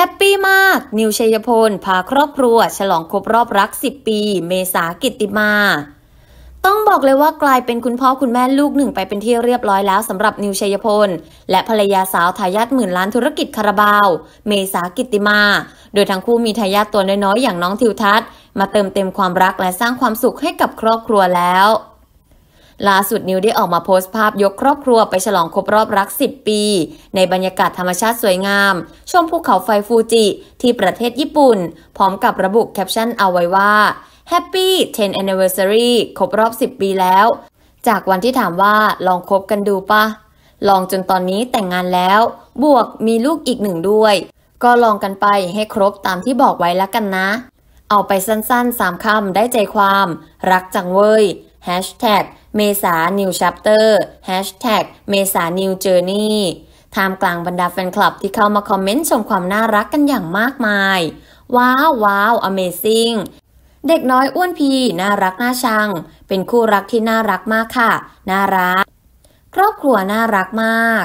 แฮปปี้มาก นิวชัยพลพาครอบครัว ฉลองครบรอบรัก 10 ปี เมษากิติมา ต้องบอกเลยว่ากลายเป็นคุณพ่อคุณแม่ลูกหนึ่งไปเป็นที่เรียบร้อยแล้วสำหรับนิวชัยพลและภรรยาสาวทายาทหมื่นล้านธุรกิจคาราบาวเมษากิติมา โดยทั้งคู่มีทายาทตัวน้อยๆอย่างน้องทิวทัศน์ มาเติมเต็มความรักและสร้างความสุขให้กับครอบครัวแล้วล่าสุดนิวได้ออกมาโพสต์ภาพยกครอบครัวไปฉลองครบรอบรัก 10 ปี ในบรรยากาศธรรมชาติสวยงามชมภูเขาไฟฟูจิที่ประเทศญี่ปุ่น พร้อมกับระบุแคปชั่นเอาไว้ว่า Happy 10 Anniversary ครบรอบ 10 ปีแล้ว จากวันที่ถามว่าลองคบกันดูปะลองจนตอนนี้แต่งงานแล้ว บวกมีลูกอีกหนึ่งด้วย ก็ลองกันไปให้ครบตามที่บอกไว้แล้วกันนะ เอาไปสั้นๆสามคำได้ใจความรักจังเว้ย Hashtag เมษา New Chapter Hashtag เมษา New Journey ท่ามกลางบรรดาแฟนคลับที่เข้ามาคอมเมนต์ชมความน่ารักกันอย่างมากมาย ว้าวว้าว Amazing เด็กน้อยอ้วนพีน่ารัก น่าชัง เป็นคู่รักที่น่ารักมากค่ะ น่ารัก ครอบครัวน่ารักมาก